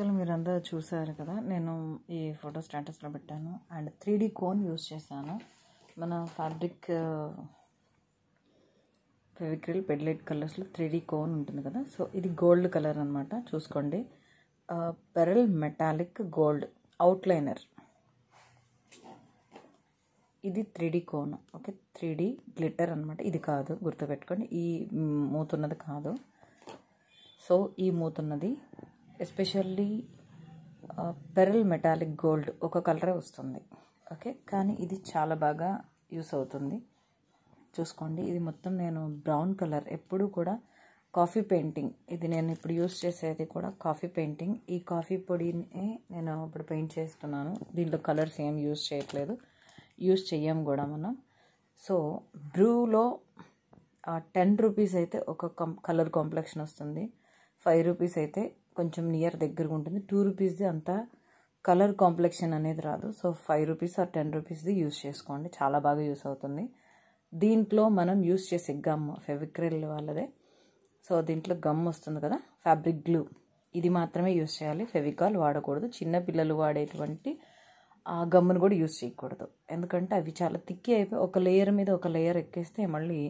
అసలు మీరందరూ చూసారు కదా నేను ఈ ఫోటో స్టాటస్లో పెట్టాను and three D cone use చేశాను మన ఫ్యాబ్రిక్ ఫెవిక్రిల్ పెడ్లైట్ కలర్స్లో త్రీ డీ కోన్ ఉంటుంది కదా సో ఇది గోల్డ్ కలర్ అనమాట చూసుకోండి పెరల్ మెటాలిక్ గోల్డ్ అవుట్లైనర్ ఇది three D cone okay three D glitter అనమాట ఇది కాదు గుర్తుపెట్టుకోండి ఈ మూతున్నది కాదు సో ఈ మూతున్నది ఎస్పెషల్లీ పెరల్ మెటాలిక్ గోల్డ్ ఒక కలరే వస్తుంది ఓకే కానీ ఇది చాలా బాగా యూస్ అవుతుంది చూసుకోండి ఇది మొత్తం నేను బ్రౌన్ కలర్ ఎప్పుడు కూడా కాఫీ పెయింటింగ్ ఇది నేను ఇప్పుడు యూస్ చేసేది కూడా కాఫీ పెయింటింగ్ ఈ కాఫీ పొడిని నేను ఇప్పుడు పెయింట్ చేస్తున్నాను దీంట్లో కలర్స్ ఏం యూస్ చేయట్లేదు యూస్ చెయ్యం కూడా మనం సో బ్రూలో టెన్ రూపీస్ అయితే ఒక కలర్ కాంప్లెక్షన్ వస్తుంది ఫైవ్ రూపీస్ అయితే కొంచెం నియర్ దగ్గరగా ఉంటుంది టూ రూపీస్ది అంత కలర్ కాంప్లెక్షన్ అనేది రాదు so five rupees or ten రూపీస్ది యూస్ చేసుకోండి చాలా బాగా యూస్ అవుతుంది దీంట్లో మనం యూస్ చేసే గమ్ ఫెవిక్రిల్ వాళ్ళదే సో దీంట్లో గమ్ వస్తుంది కదా ఫ్యాబ్రిక్ గ్లూ ఇది మాత్రమే యూస్ చేయాలి ఫెవికాల్ వాడకూడదు చిన్న పిల్లలు వాడేటువంటి ఆ గమ్మును కూడా యూస్ చేయకూడదు ఎందుకంటే అవి చాలా తిక్కి అయిపోయి ఒక లేయర్ మీద ఒక లేయర్ ఎక్కేస్తే మళ్ళీ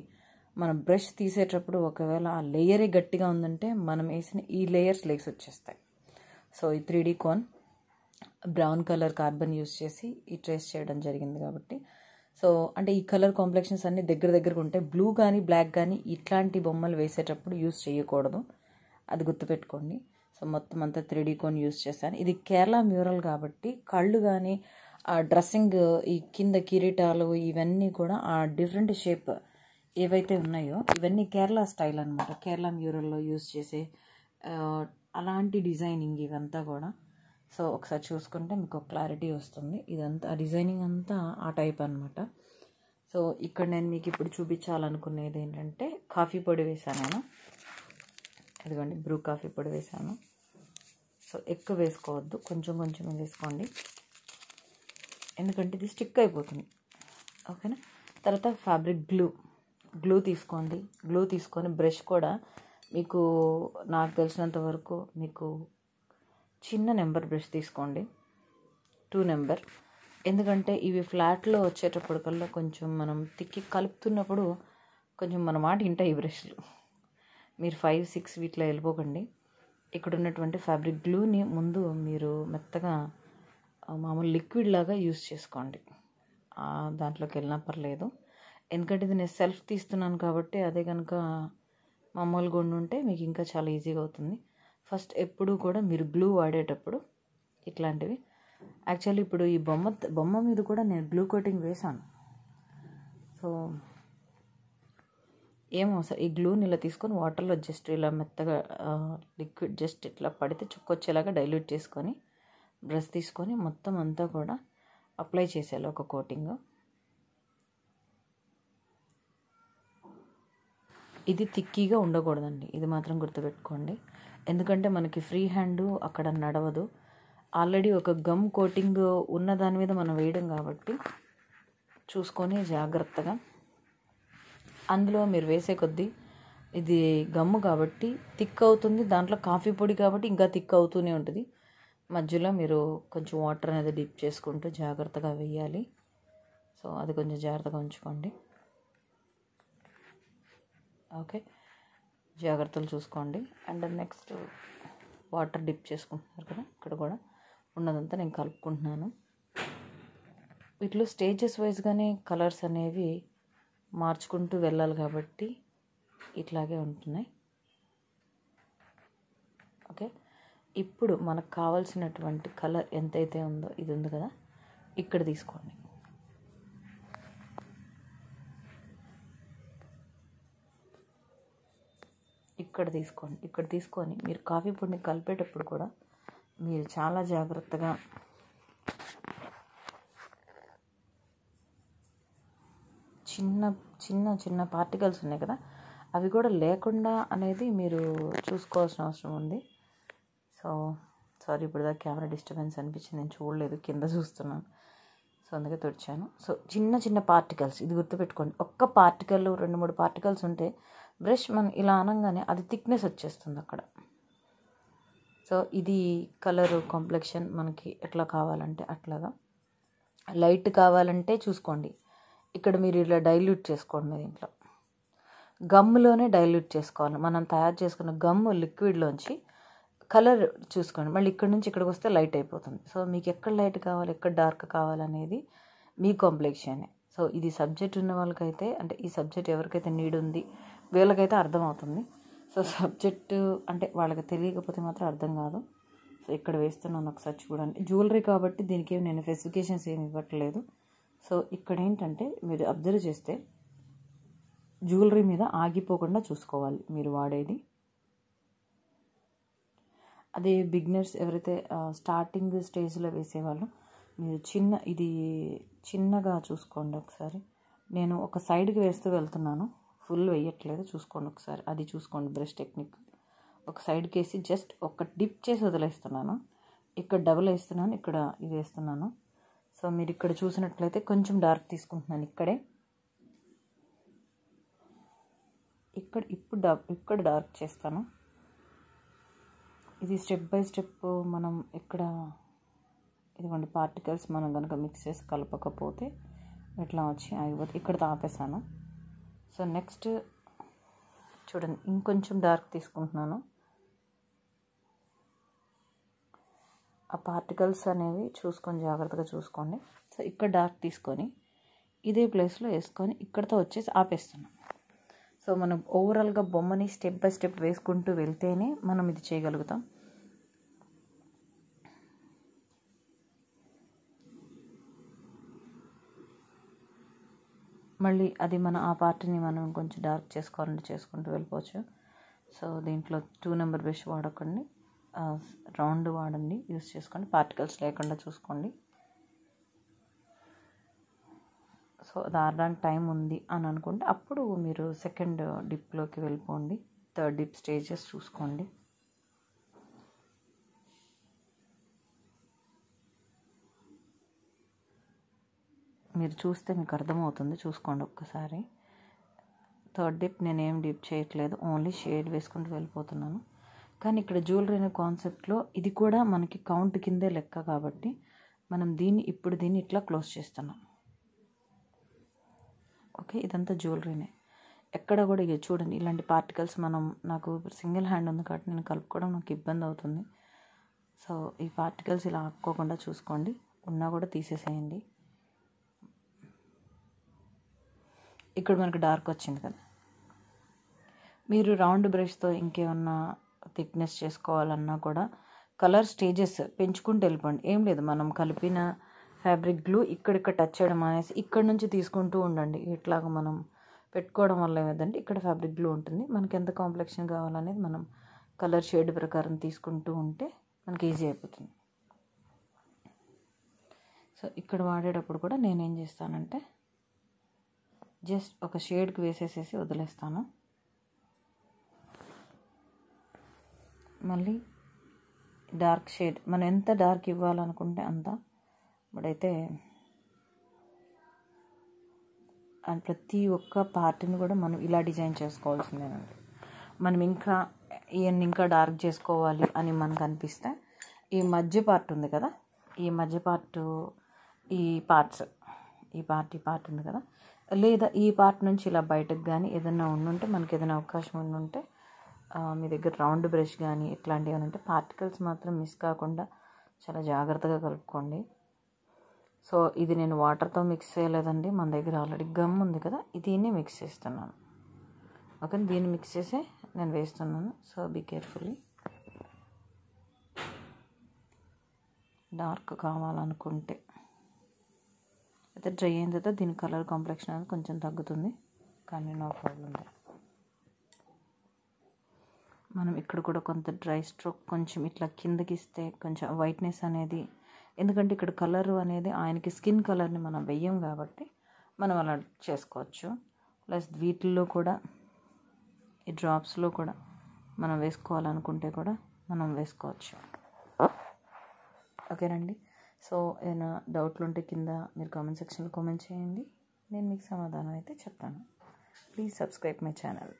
మనం బ్రష్ తీసేటప్పుడు ఒకవేళ ఆ లేయరే గట్టిగా ఉందంటే మనం వేసిన ఈ లేయర్స్ లేక్స్ వచ్చేస్తాయి సో ఈ three D cone brown colour carbon use చేసి ఈ ట్రేస్ చేయడం జరిగింది కాబట్టి సో అంటే ఈ కలర్ కాంప్లెక్షన్స్ అన్నీ దగ్గర దగ్గరకు ఉంటాయి బ్లూ కానీ బ్లాక్ కానీ ఇట్లాంటి బొమ్మలు వేసేటప్పుడు యూస్ చేయకూడదు అది గుర్తుపెట్టుకోండి సో మొత్తం అంతా త్రీ కోన్ యూస్ చేశాను ఇది కేరళ మ్యూరల్ కాబట్టి కళ్ళు కానీ ఆ డ్రెస్సింగ్ ఈ కింద కిరీటాలు ఇవన్నీ కూడా ఆ డిఫరెంట్ షేప్ ఏవైతే ఉన్నాయో ఇవన్నీ కేరళ స్టైల్ అనమాట కేరళ మ్యూరల్లో యూజ్ చేసే అలాంటి డిజైనింగ్ ఇవంతా కూడా సో ఒకసారి చూసుకుంటే మీకు క్లారిటీ వస్తుంది ఇదంతా డిజైనింగ్ అంతా ఆ టైప్ అనమాట సో ఇక్కడ నేను మీకు ఇప్పుడు చూపించాలనుకునేది ఏంటంటే కాఫీ పొడి వేసాను నేను అదిగోండి బ్రూ కాఫీ పొడి వేసాను సో ఎక్కువ వేసుకోవద్దు కొంచెం కొంచెం వేసుకోండి ఎందుకంటే ఇది స్టిక్ అయిపోతుంది ఓకేనా తర్వాత ఫ్యాబ్రిక్ గ్లూ గ్లూ తీసుకోండి గ్లూ తీసుకొని బ్రష్ కూడా మీకు నాకు తెలిసినంత వరకు మీకు చిన్న నెంబర్ బ్రష్ తీసుకోండి టూ నెంబర్ ఎందుకంటే ఇవి ఫ్లాట్లో వచ్చేటప్పటికల్లా కొంచెం మనం తిక్కి కలుపుతున్నప్పుడు కొంచెం మన మాట వింటాయి ఈ బ్రష్లు మీరు ఫైవ్ సిక్స్ వీట్లో వెళ్ళిపోకండి ఇక్కడ ఉన్నటువంటి ఫ్యాబ్రిక్ గ్లూని ముందు మీరు మెత్తగా మామూలు లిక్విడ్ లాగా యూస్ చేసుకోండి దాంట్లోకి వెళ్ళినా పర్లేదు ఎందుకంటే ఇది నేను సెల్ఫ్ తీస్తున్నాను కాబట్టి అదే కనుక మామూలుగా ఉండుంటే మీకు ఇంకా చాలా ఈజీగా అవుతుంది ఫస్ట్ ఎప్పుడు కూడా మీరు గ్లూ వాడేటప్పుడు ఇట్లాంటివి యాక్చువల్లీ ఇప్పుడు ఈ బొమ్మ బొమ్మ మీద కూడా నేను గ్లూ కోటింగ్ వేశాను సో అవసరం ఈ గ్లూని ఇలా తీసుకొని వాటర్లో జస్ట్ ఇలా మెత్తగా లిక్విడ్ జస్ట్ ఇట్లా పడితే చుక్కొచ్చేలాగా డైల్యూట్ చేసుకొని బ్రష్ తీసుకొని మొత్తం అంతా కూడా అప్లై చేసేయాలి ఒక కోటింగ్ ఇది తిక్కీగా ఉండకూడదండి ఇది మాత్రం గుర్తుపెట్టుకోండి ఎందుకంటే మనకి ఫ్రీ హ్యాండ్ అక్కడ నడవదు ఆల్రెడీ ఒక గమ్ కోటింగ్ ఉన్న దాని మీద మనం వేయడం కాబట్టి చూసుకొని జాగ్రత్తగా అందులో మీరు వేసే కొద్దీ ఇది గమ్ము కాబట్టి థిక్ అవుతుంది దాంట్లో కాఫీ పొడి కాబట్టి ఇంకా థిక్ అవుతూనే ఉంటుంది మధ్యలో మీరు కొంచెం వాటర్ అనేది డిప్ చేసుకుంటూ జాగ్రత్తగా వేయాలి సో అది కొంచెం జాగ్రత్తగా ఉంచుకోండి ఓకే జాగ్రత్తలు చూసుకోండి అండ్ నెక్స్ట్ వాటర్ డిప్ చేసుకుంటున్నారు కదా ఇక్కడ కూడా ఉన్నదంతా నేను కలుపుకుంటున్నాను వీటిలో స్టేజెస్ వైజ్గానే కలర్స్ అనేవి మార్చుకుంటూ వెళ్ళాలి కాబట్టి ఇట్లాగే ఉంటున్నాయి ఓకే ఇప్పుడు మనకు కావాల్సినటువంటి కలర్ ఎంతైతే ఉందో ఇది ఉంది కదా ఇక్కడ తీసుకోండి ఇక్కడ తీసుకోండి ఇక్కడ తీసుకొని మీరు కాఫీ పొడిని కలిపేటప్పుడు కూడా మీరు చాలా జాగ్రత్తగా చిన్న చిన్న చిన్న పార్టికల్స్ ఉన్నాయి కదా అవి కూడా లేకుండా అనేది మీరు చూసుకోవాల్సిన అవసరం ఉంది సో సారీ ఇప్పుడు కెమెరా డిస్టర్బెన్స్ అనిపించింది నేను చూడలేదు కింద చూస్తున్నాను సో అందుకే తుడిచాను సో చిన్న చిన్న పార్టికల్స్ ఇది గుర్తుపెట్టుకోండి ఒక్క పార్టికల్ రెండు మూడు పార్టికల్స్ ఉంటే బ్రష్ మనం ఇలా అనగానే అది థిక్నెస్ వచ్చేస్తుంది అక్కడ సో ఇది కలరు కాంప్లెక్షన్ మనకి ఎట్లా కావాలంటే అట్లాగా లైట్ కావాలంటే చూసుకోండి ఇక్కడ మీరు ఇలా డైల్యూట్ చేసుకోండి దీంట్లో గమ్ములోనే డైల్యూట్ చేసుకోవాలి మనం తయారు చేసుకున్న గమ్ము లిక్విడ్లోంచి కలర్ చూసుకోండి మళ్ళీ ఇక్కడ నుంచి ఇక్కడికి వస్తే లైట్ అయిపోతుంది సో మీకు ఎక్కడ లైట్ కావాలి ఎక్కడ డార్క్ కావాలనేది మీ కాంప్లెక్షనే సో ఇది సబ్జెక్ట్ ఉన్న వాళ్ళకైతే అంటే ఈ సబ్జెక్ట్ ఎవరికైతే నీడ్ ఉంది వీళ్ళకైతే అర్థమవుతుంది సో సబ్జెక్టు అంటే వాళ్ళకి తెలియకపోతే మాత్రం అర్థం కాదు సో ఇక్కడ వేస్తున్నాను ఒకసారి చూడండి జ్యువెలరీ కాబట్టి దీనికి ఏమి నేను స్పెసిఫికేషన్స్ ఏమి ఇవ్వట్లేదు సో ఇక్కడ ఏంటంటే మీరు అబ్జర్వ్ చేస్తే జ్యువెలరీ మీద ఆగిపోకుండా చూసుకోవాలి మీరు వాడేది అదే బిగ్నర్స్ ఎవరైతే స్టార్టింగ్ స్టేజ్లో వేసేవాళ్ళు మీరు చిన్న ఇది చిన్నగా చూసుకోండి ఒకసారి నేను ఒక సైడ్కి వేస్తూ వెళ్తున్నాను ఫుల్ వేయట్లేదు చూసుకోండి ఒకసారి అది చూసుకోండి బ్రష్ టెక్నిక్ ఒక సైడ్కి వేసి జస్ట్ ఒక డిప్ చేసి వదిలేస్తున్నాను ఇక్కడ డబుల్ వేస్తున్నాను ఇక్కడ ఇది వేస్తున్నాను సో మీరు ఇక్కడ చూసినట్లయితే కొంచెం డార్క్ తీసుకుంటున్నాను ఇక్కడే ఇక్కడ ఇప్పుడు డా ఇక్కడ డార్క్ చేస్తాను ఇది స్టెప్ బై స్టెప్ మనం ఇక్కడ ఇదిగోండి పార్టికల్స్ మనం కనుక మిక్స్ చేసి కలపకపోతే ఇట్లా వచ్చి ఆగిపోతే ఇక్కడ తాపేసాను సో నెక్స్ట్ చూడండి ఇంకొంచెం డార్క్ తీసుకుంటున్నాను ఆ పార్టికల్స్ అనేవి చూసుకొని జాగ్రత్తగా చూసుకోండి సో ఇక్కడ డార్క్ తీసుకొని ఇదే ప్లేస్లో వేసుకొని ఇక్కడతో వచ్చేసి ఆపేస్తున్నాం సో మనం ఓవరాల్గా బొమ్మని స్టెప్ బై స్టెప్ వేసుకుంటూ వెళ్తేనే మనం ఇది చేయగలుగుతాం మళ్ళీ అది మనం ఆ పార్టీని మనం కొంచెం డార్క్ చేసుకోవాలంటే చేసుకుంటూ వెళ్ళిపోవచ్చు సో దీంట్లో టూ నెంబర్ బ్రష్ వాడకండి రౌండ్ వాడండి యూస్ చేసుకోండి పార్టికల్స్ లేకుండా చూసుకోండి సో అది ఆడడానికి టైం ఉంది అని అనుకుంటే అప్పుడు మీరు సెకండ్ డిప్లోకి వెళ్ళిపోండి థర్డ్ డిప్ స్టేజెస్ చూసుకోండి మీరు చూస్తే మీకు అర్థమవుతుంది చూసుకోండి ఒక్కసారి థర్డ్ డిప్ నేనేం డిప్ చేయట్లేదు ఓన్లీ షేడ్ వేసుకుంటూ వెళ్ళిపోతున్నాను కానీ ఇక్కడ జ్యువెలరీ అనే కాన్సెప్ట్లో ఇది కూడా మనకి కౌంట్ కిందే లెక్క కాబట్టి మనం దీన్ని ఇప్పుడు దీన్ని ఇట్లా క్లోజ్ చేస్తున్నాం ఓకే ఇదంతా జ్యువెలరీనే ఎక్కడ కూడా ఇక చూడండి ఇలాంటి పార్టికల్స్ మనం నాకు సింగిల్ హ్యాండ్ ఉంది కాబట్టి నేను కలుపుకోవడం నాకు ఇబ్బంది అవుతుంది సో ఈ పార్టికల్స్ ఇలా ఆపుకోకుండా చూసుకోండి ఉన్నా కూడా తీసేసేయండి ఇక్కడ మనకు డార్క్ వచ్చింది కదా మీరు రౌండ్ బ్రష్తో ఇంకేమన్నా థిక్నెస్ చేసుకోవాలన్నా కూడా కలర్ స్టేజెస్ పెంచుకుంటూ వెళ్ళిపోండి ఏం లేదు మనం కలిపిన ఫ్యాబ్రిక్ గ్లూ ఇక్కడిక్కడ టచ్ చేయడం అనేసి ఇక్కడ నుంచి తీసుకుంటూ ఉండండి ఇట్లాగ మనం పెట్టుకోవడం వల్ల ఏమిటంటే ఇక్కడ ఫ్యాబ్రిక్ గ్లూ ఉంటుంది మనకి ఎంత కాంప్లెక్షన్ కావాలనేది మనం కలర్ షేడ్ ప్రకారం తీసుకుంటూ ఉంటే మనకి ఈజీ అయిపోతుంది సో ఇక్కడ వాడేటప్పుడు కూడా నేనేం చేస్తానంటే జస్ట్ ఒక షేడ్కి వేసేసేసి వదిలేస్తాను మళ్ళీ డార్క్ షేడ్ మనం ఎంత డార్క్ ఇవ్వాలనుకుంటే అంత ఇప్పుడైతే అండ్ ప్రతి ఒక్క పార్ట్ని కూడా మనం ఇలా డిజైన్ చేసుకోవాల్సిందేనండి మనం ఇంకా ఇవన్నీ ఇంకా డార్క్ చేసుకోవాలి అని మనకు అనిపిస్తే ఈ మధ్య పార్ట్ ఉంది కదా ఈ మధ్య పార్ట్ ఈ పార్ట్స్ ఈ పార్ట్ ఈ పార్ట్ ఉంది కదా లేదా ఈ పార్ట్ నుంచి ఇలా బయటకు కానీ ఏదైనా ఉండుంటే మనకి ఏదైనా అవకాశం ఉండుంటే మీ దగ్గర రౌండ్ బ్రష్ కానీ ఇట్లాంటివి ఏమైనా ఉంటే పార్టికల్స్ మాత్రం మిస్ కాకుండా చాలా జాగ్రత్తగా కలుపుకోండి సో ఇది నేను వాటర్తో మిక్స్ చేయలేదండి మన దగ్గర ఆల్రెడీ గమ్ ఉంది కదా దీన్ని మిక్స్ చేస్తున్నాను ఓకే దీన్ని మిక్స్ చేసి నేను వేస్తున్నాను సో బీ కేర్ఫుల్లీ డార్క్ కావాలనుకుంటే అయితే డ్రై అయిన తర్వాత దీని కలర్ కాంప్లెక్షన్ అనేది కొంచెం తగ్గుతుంది కానీ నో ప్రాబ్లం మనం ఇక్కడ కూడా కొంత డ్రై స్ట్రోక్ కొంచెం ఇట్లా కిందకి ఇస్తే కొంచెం వైట్నెస్ అనేది ఎందుకంటే ఇక్కడ కలర్ అనేది ఆయనకి స్కిన్ కలర్ని మనం వెయ్యం కాబట్టి మనం అలా చేసుకోవచ్చు ప్లస్ వీటిల్లో కూడా ఈ డ్రాప్స్లో కూడా మనం వేసుకోవాలనుకుంటే కూడా మనం వేసుకోవచ్చు ఓకేనండి సో ఏమైనా డౌట్లు ఉంటే కింద మీరు కామెంట్ సెక్షన్లో కామెంట్ చేయండి నేను మీకు సమాధానం అయితే చెప్తాను ప్లీజ్ సబ్స్క్రైబ్ మై ఛానల్